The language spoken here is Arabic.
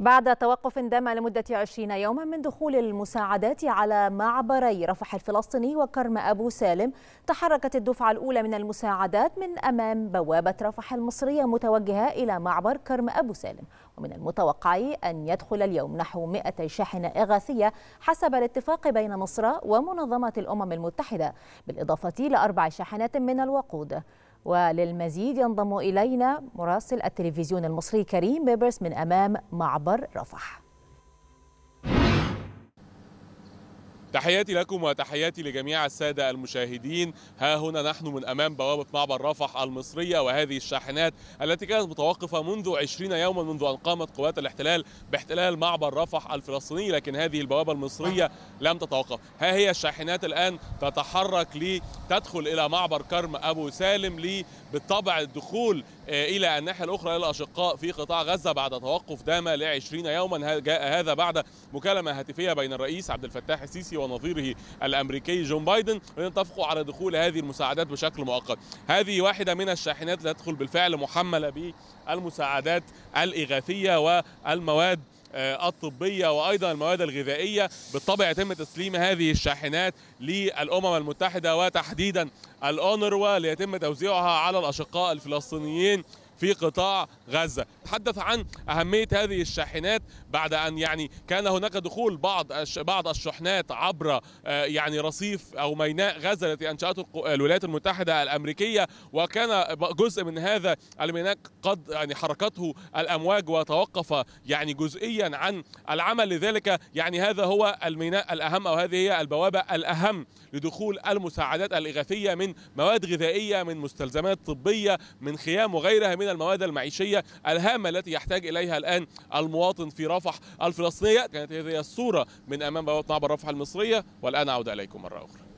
بعد توقف دام لمدة 20 يوما من دخول المساعدات على معبري رفح الفلسطيني وكرم أبو سالم تحركت الدفعة الأولى من المساعدات من أمام بوابة رفح المصرية متوجهة إلى معبر كرم أبو سالم ومن المتوقع أن يدخل اليوم نحو 200 شاحنة إغاثية حسب الاتفاق بين مصر ومنظمة الأمم المتحدة بالإضافة لأربع شاحنات من الوقود وللمزيد ينضم إلينا مراسل التلفزيون المصري كريم بيبرس من أمام معبر رفح تحياتي لكم وتحياتي لجميع السادة المشاهدين ها هنا نحن من أمام بوابة معبر رفح المصرية وهذه الشاحنات التي كانت متوقفة منذ 20 يوما منذ أن قامت قوات الاحتلال باحتلال معبر رفح الفلسطيني لكن هذه البوابة المصرية لم تتوقف ها هي الشاحنات الآن تتحرك لتدخل إلى معبر كرم أبو سالم لي بالطبع الدخول آه، إلى الناحية الأخرى للأشقاء في قطاع غزة بعد توقف دام ل 20 يوما جاء هذا بعد مكالمة هاتفية بين الرئيس عبد الفتاح السيسي ونظيره الامريكي جون بايدن ويتفقوا على دخول هذه المساعدات بشكل مؤقت هذه واحده من الشاحنات تدخل بالفعل محمله بالمساعدات الاغاثيه والمواد آه، الطبيه وايضا المواد الغذائيه بالطبع يتم تسليم هذه الشاحنات للامم المتحده وتحديدا الاونروا ليتم توزيعها على الاشقاء الفلسطينيين في قطاع غزة تحدث عن أهمية هذه الشاحنات بعد أن يعني كان هناك دخول بعض بعض الشحنات عبر آه، يعني رصيف أو ميناء غزة التي أنشأته آه، الولايات المتحدة الأمريكية وكان جزء من هذا الميناء قد يعني حركته الأمواج وتوقف يعني جزئيا عن العمل لذلك يعني هذا هو الميناء الأهم أو هذه هي البوابة الأهم لدخول المساعدات الإغاثية من مواد غذائية من مستلزمات طبية من خيام وغيرها من المواد المعيشية الهامة التي يحتاج إليها الآن المواطن في رفح الفلسطينية كانت هذه الصورة من أمام بوابة معبر رفح المصرية والآن أعود إليكم مرة أخرى